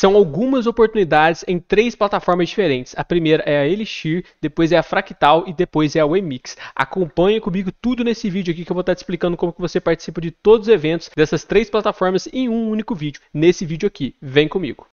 São algumas oportunidades em três plataformas diferentes. A primeira é a Elixir, depois é a Fractal e depois é a Wemix. Acompanhe comigo tudo nesse vídeo aqui que eu vou estar te explicando como que você participa de todos os eventos dessas três plataformas em um único vídeo. Nesse vídeo aqui, vem comigo.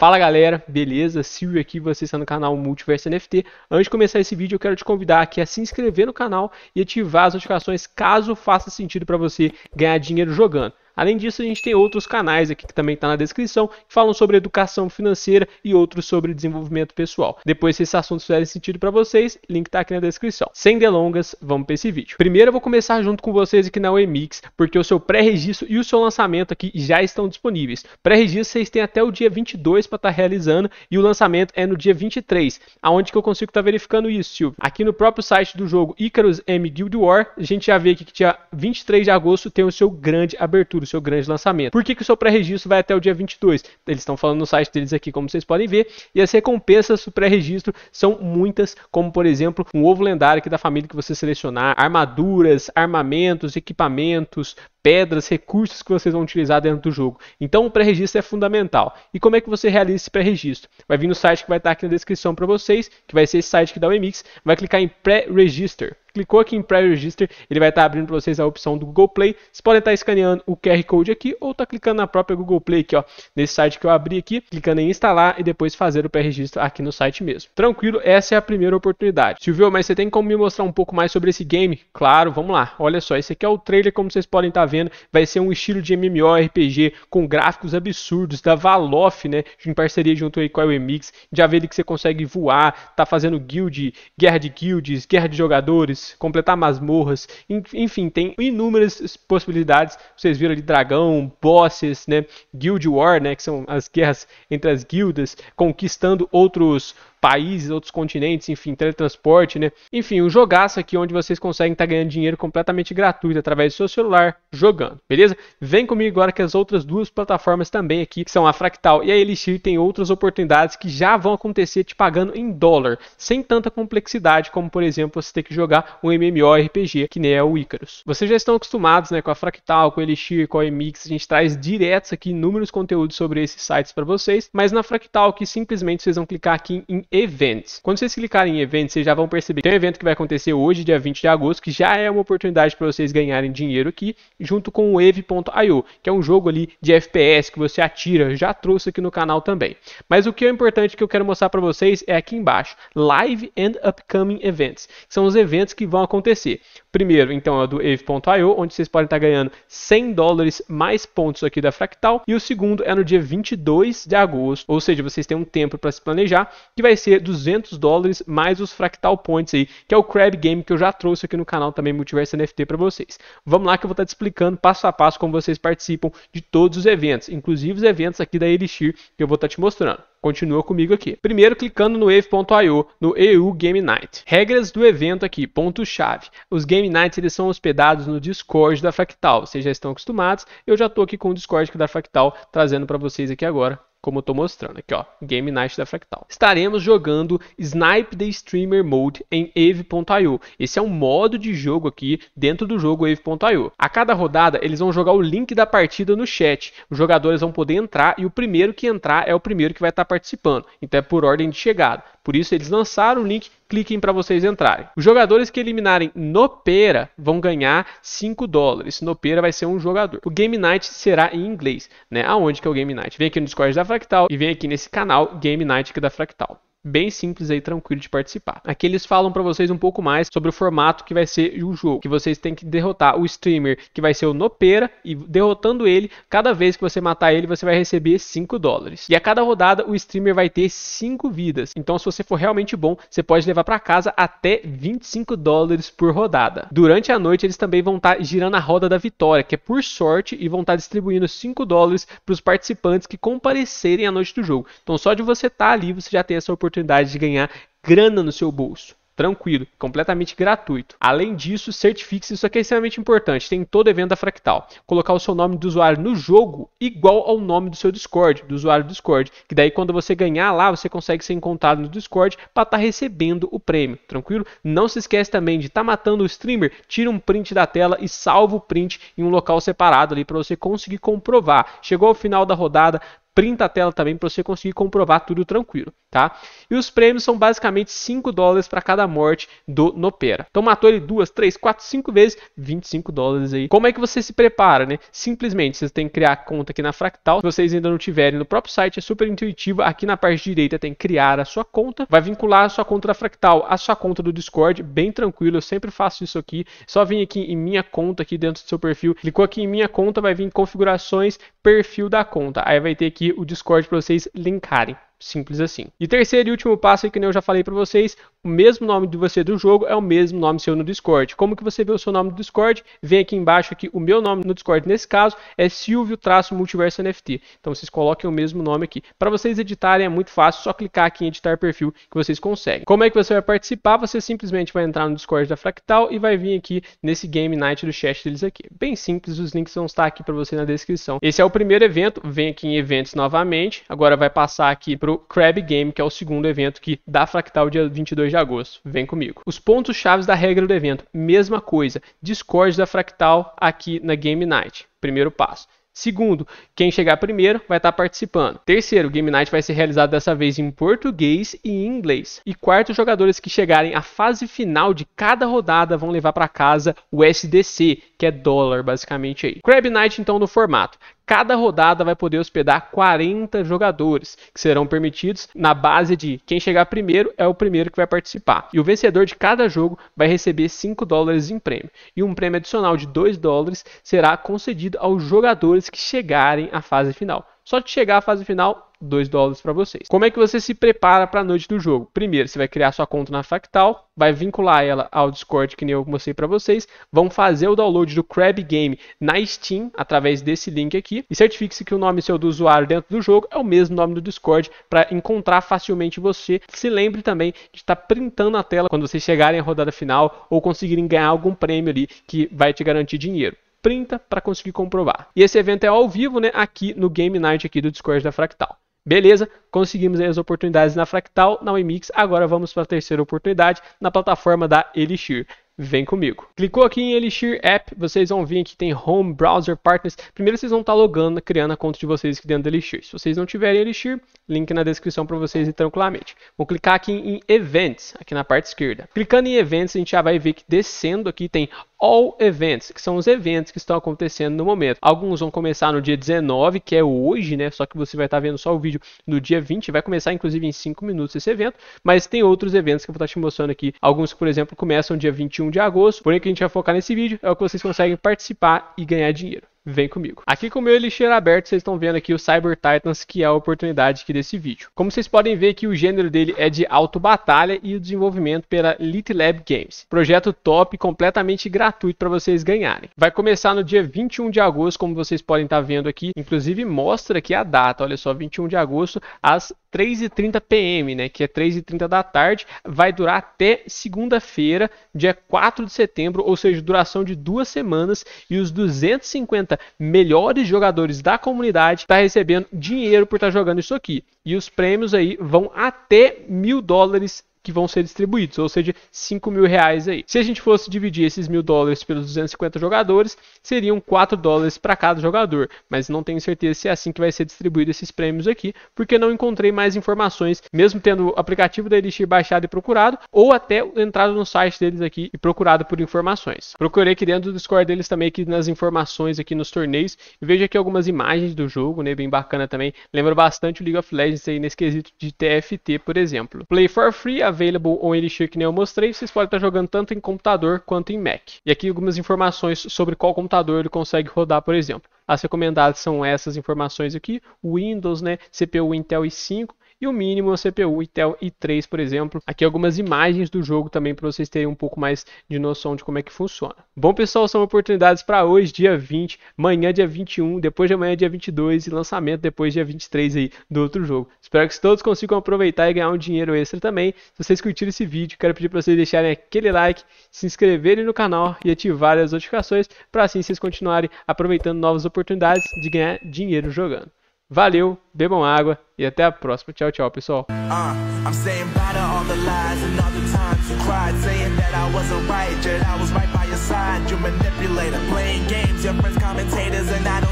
Fala galera, beleza? Silvio aqui, você está no canal Multiverso NFT. Antes de começar esse vídeo, eu quero te convidar aqui a se inscrever no canal e ativar as notificações caso faça sentido para você ganhar dinheiro jogando. Além disso, a gente tem outros canais aqui que também está na descrição, que falam sobre educação financeira e outros sobre desenvolvimento pessoal. Depois, se esse assunto fizerem sentido para vocês, link está aqui na descrição. Sem delongas, vamos para esse vídeo. Primeiro, eu vou começar junto com vocês aqui na UEMix, porque o seu pré-registro e o seu lançamento aqui já estão disponíveis. Pré-registro vocês têm até o dia 22 para estar tá realizando e o lançamento é no dia 23. Aonde que eu consigo estar tá verificando isso, Silvio? Aqui no próprio site do jogo Icarus M Guild War, a gente já vê aqui que dia 23 de agosto tem o seu grande abertura, seu grande lançamento. Por que, que o seu pré-registro vai até o dia 22? Eles estão falando no site deles aqui, como vocês podem ver, e as recompensas do pré-registro são muitas, como por exemplo, um ovo lendário aqui da família que você selecionar, armaduras, armamentos, equipamentos, pedras, recursos que vocês vão utilizar dentro do jogo. Então o pré-registro é fundamental. E como é que você realiza esse pré-registro? Vai vir no site que vai estar aqui na descrição para vocês, que vai ser esse site que dá o Emix, vai clicar em pré-register. Clicou aqui em pré Register, ele vai estar tá abrindo para vocês a opção do Google Play. Vocês podem estar tá escaneando o QR Code aqui ou tá clicando na própria Google Play aqui, ó, nesse site que eu abri aqui, clicando em instalar e depois fazer o pré-registro aqui no site mesmo. Tranquilo, essa é a primeira oportunidade. Silvio, mas você tem como me mostrar um pouco mais sobre esse game? Claro, vamos lá. Olha só, esse aqui é o trailer, como vocês podem estar tá vendo, vai ser um estilo de MMORPG com gráficos absurdos da Valof, né, em parceria junto aí com a Remix. Já vê ele que você consegue voar, tá fazendo guild, guerra de guilds, guerra de jogadores, completar masmorras, enfim, tem inúmeras possibilidades. Vocês viram ali dragão, bosses, né, guild war, né, que são as guerras entre as guildas, conquistando outros países, outros continentes, enfim, teletransporte, né? Enfim, um jogaço aqui onde vocês conseguem estar tá ganhando dinheiro completamente gratuito através do seu celular jogando, beleza? Vem comigo agora que as outras duas plataformas também aqui, que são a Fractal e a Elixir, tem outras oportunidades que já vão acontecer te pagando em dólar, sem tanta complexidade como, por exemplo, você ter que jogar um MMORPG, que nem é o Icarus. Vocês já estão acostumados, né, com a Fractal, com a Elixir, com a Emix, a gente traz diretos aqui inúmeros conteúdos sobre esses sites para vocês, mas na Fractal que simplesmente vocês vão clicar aqui em Events. Quando vocês clicarem em Events, vocês já vão perceber que tem um evento que vai acontecer hoje, dia 20 de agosto, que já é uma oportunidade para vocês ganharem dinheiro aqui, junto com o Eve.io, que é um jogo ali de FPS que você atira, já trouxe aqui no canal também. Mas o que é importante que eu quero mostrar para vocês é aqui embaixo, Live and Upcoming Events, que são os eventos que vão acontecer. Primeiro, então, é do Eve.io, onde vocês podem estar tá ganhando 100 dólares mais pontos aqui da Fractal, e o segundo é no dia 22 de agosto, ou seja, vocês têm um tempo para se planejar, que vai ser 200 dólares mais os Fractal Points aí, que é o Crab Game que eu já trouxe aqui no canal também Multiverso NFT para vocês. Vamos lá que eu vou estar tá te explicando passo a passo como vocês participam de todos os eventos, inclusive os eventos aqui da Elixir que eu vou estar tá te mostrando. Continua comigo aqui. Primeiro, clicando no wave.io, no EU Game Night. Regras do evento aqui, ponto-chave. Os Game Nights eles são hospedados no Discord da Fractal. Vocês já estão acostumados. Eu já estou aqui com o Discord da Fractal, trazendo para vocês aqui agora como eu estou mostrando aqui, ó, Game Night da Fractal. Estaremos jogando Snipe the Streamer Mode em Eve.io. Esse é um modo de jogo aqui dentro do jogo Eve.io. A cada rodada, eles vão jogar o link da partida no chat. Os jogadores vão poder entrar e o primeiro que entrar é o primeiro que vai estar participando. Então é por ordem de chegada. Por isso, eles lançaram o link, cliquem para vocês entrarem. Os jogadores que eliminarem Nopera vão ganhar 5 dólares. Nopera vai ser um jogador. O Game Night será em inglês, né? Aonde que é o Game Night? Vem aqui no Discord da Fractal e vem aqui nesse canal Game Night aqui é da Fractal bem simples e tranquilo de participar. Aqui eles falam para vocês um pouco mais sobre o formato que vai ser o jogo, que vocês têm que derrotar o streamer, que vai ser o Nopera, e derrotando ele, cada vez que você matar ele, você vai receber 5 dólares. E a cada rodada, o streamer vai ter 5 vidas. Então, se você for realmente bom, você pode levar para casa até 25 dólares por rodada. Durante a noite, eles também vão estar tá girando a roda da vitória, que é por sorte, e vão estar tá distribuindo 5 dólares para os participantes que comparecerem à noite do jogo. Então, só de você estar tá ali, você já tem essa oportunidade oportunidade de ganhar grana no seu bolso tranquilo, completamente gratuito. Além disso, certifique-se, isso aqui é extremamente importante, tem em todo evento da Fractal. Colocar o seu nome do usuário no jogo igual ao nome do seu Discord, do usuário do Discord, que daí quando você ganhar lá, você consegue ser encontrado no Discord para estar tá recebendo o prêmio, tranquilo? Não se esquece também de estar tá matando o streamer, tira um print da tela e salva o print em um local separado ali para você conseguir comprovar. Chegou ao final da rodada, printa a tela também para você conseguir comprovar tudo tranquilo, tá? E os prêmios são basicamente 5 dólares para cada morte do Nopera. Então matou ele duas, três, quatro, cinco vezes, 25 dólares aí. Como é que você se prepara, né? Simplesmente, você tem que criar a conta aqui na Fractal. Se vocês ainda não tiverem no próprio site, é super intuitivo. Aqui na parte direita tem criar a sua conta. Vai vincular a sua conta da Fractal à sua conta do Discord, bem tranquilo. Eu sempre faço isso aqui. Só vim aqui em minha conta aqui dentro do seu perfil. Clicou aqui em minha conta, vai vir configurações, perfil da conta. Aí vai ter aqui o Discord para vocês linkarem. Simples assim. E terceiro e último passo, é que eu já falei para vocês, o mesmo nome de você do jogo é o mesmo nome seu no Discord. Como que você vê o seu nome no Discord? Vem aqui embaixo aqui, o meu nome no Discord nesse caso é Silvio-Multiverso NFT. Então vocês coloquem o mesmo nome aqui. Para vocês editarem é muito fácil, só clicar aqui em editar perfil que vocês conseguem. Como é que você vai participar? Você simplesmente vai entrar no Discord da Fractal e vai vir aqui nesse Game Night do chat deles aqui. Bem simples, os links vão estar aqui para você na descrição. Esse é o primeiro evento, vem aqui em eventos novamente, agora vai passar aqui para o Crab Game, que é o segundo evento que dá Fractal dia 22 de agosto. Vem comigo. Os pontos chaves da regra do evento, mesma coisa. Discord da Fractal aqui na Game Night. Primeiro passo. Segundo, quem chegar primeiro vai estar tá participando. Terceiro, o Game Night vai ser realizado dessa vez em português e em inglês. E quarto, os jogadores que chegarem à fase final de cada rodada vão levar para casa o SDC, que é dólar basicamente aí. Crab Night então no formato. Cada rodada vai poder hospedar 40 jogadores, que serão permitidos na base de quem chegar primeiro é o primeiro que vai participar. E o vencedor de cada jogo vai receber 5 dólares em prêmio. E um prêmio adicional de 2 dólares será concedido aos jogadores que chegarem à fase final. Só de chegar à fase final, 2 dólares para vocês. Como é que você se prepara para a noite do jogo? Primeiro, você vai criar sua conta na Fractal, vai vincular ela ao Discord que nem eu mostrei para vocês, vão fazer o download do Crab Game na Steam através desse link aqui e certifique-se que o nome seu do usuário dentro do jogo é o mesmo nome do Discord para encontrar facilmente você. Se lembre também de estar tá printando a tela quando vocês chegarem à rodada final ou conseguirem ganhar algum prêmio ali que vai te garantir dinheiro printa para conseguir comprovar. E esse evento é ao vivo, né, aqui no Game Night aqui do Discord da Fractal. Beleza, conseguimos as oportunidades na Fractal, na Wemix, agora vamos para a terceira oportunidade na plataforma da Elixir. Vem comigo. Clicou aqui em Elixir App, vocês vão vir aqui tem Home, Browser, Partners. Primeiro vocês vão estar tá logando, criando a conta de vocês aqui dentro do Elixir. Se vocês não tiverem Elixir, link na descrição para vocês e tranquilamente. Vou clicar aqui em Events, aqui na parte esquerda. Clicando em Events, a gente já vai ver que descendo aqui tem all events, que são os eventos que estão acontecendo no momento. Alguns vão começar no dia 19, que é hoje, né? Só que você vai estar vendo só o vídeo no dia 20, vai começar inclusive em 5 minutos esse evento, mas tem outros eventos que eu vou estar te mostrando aqui. Alguns por exemplo, começam dia 21 de agosto, porém que a gente vai focar nesse vídeo é o que vocês conseguem participar e ganhar dinheiro vem comigo. Aqui com o meu Elixir aberto, vocês estão vendo aqui o Cyber Titans, que é a oportunidade aqui desse vídeo. Como vocês podem ver que o gênero dele é de auto-batalha e o desenvolvimento pela Little Lab Games. Projeto top, completamente gratuito para vocês ganharem. Vai começar no dia 21 de agosto, como vocês podem estar tá vendo aqui. Inclusive mostra aqui a data, olha só, 21 de agosto, às 3h30 PM, né? Que é 3h30 da tarde, vai durar até segunda-feira, dia 4 de setembro, ou seja, duração de duas semanas, e os 250 melhores jogadores da comunidade tá recebendo dinheiro por estar tá jogando isso aqui. E os prêmios aí vão até mil dólares que vão ser distribuídos, ou seja, 5 mil reais aí. Se a gente fosse dividir esses mil dólares pelos 250 jogadores, seriam 4 dólares para cada jogador, mas não tenho certeza se é assim que vai ser distribuído esses prêmios aqui, porque não encontrei mais informações, mesmo tendo o aplicativo da Elixir baixado e procurado, ou até entrado no site deles aqui e procurado por informações. Procurei aqui dentro do Discord deles também, aqui nas informações aqui nos torneios, e vejo aqui algumas imagens do jogo, né, bem bacana também, lembra bastante o League of Legends aí nesse quesito de TFT, por exemplo. Play for free, available on any que nem eu mostrei, vocês podem estar jogando tanto em computador quanto em Mac. E aqui algumas informações sobre qual computador ele consegue rodar, por exemplo. As recomendadas são essas informações aqui, Windows, né, CPU Intel i5, e o mínimo a é CPU Intel i3, por exemplo. Aqui algumas imagens do jogo também para vocês terem um pouco mais de noção de como é que funciona. Bom, pessoal, são oportunidades para hoje, dia 20, manhã dia 21, depois de amanhã dia 22 e lançamento depois dia 23 aí do outro jogo. Espero que todos consigam aproveitar e ganhar um dinheiro extra também. Se vocês curtiram esse vídeo, quero pedir para vocês deixarem aquele like, se inscreverem no canal e ativarem as notificações para assim vocês continuarem aproveitando novas oportunidades de ganhar dinheiro jogando. Valeu, bebam água e até a próxima. Tchau, tchau, pessoal.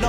Uh,